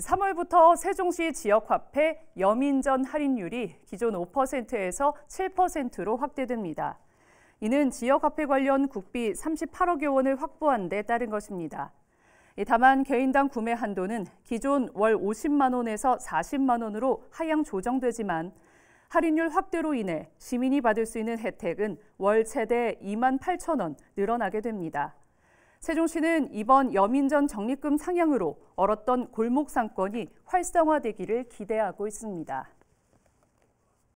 3월부터 세종시 지역화폐 여민전 할인율이 기존 5%에서 7%로 확대됩니다. 이는 지역화폐 관련 국비 38억여 원을 확보한 데 따른 것입니다. 다만 개인당 구매 한도는 기존 월 50만 원에서 40만 원으로 하향 조정되지만 할인율 확대로 인해 시민이 받을 수 있는 혜택은 월 최대 2만 8천 원 늘어나게 됩니다. 세종시는 이번 여민전 적립금 상향으로 얼었던 골목 상권이 활성화되기를 기대하고 있습니다.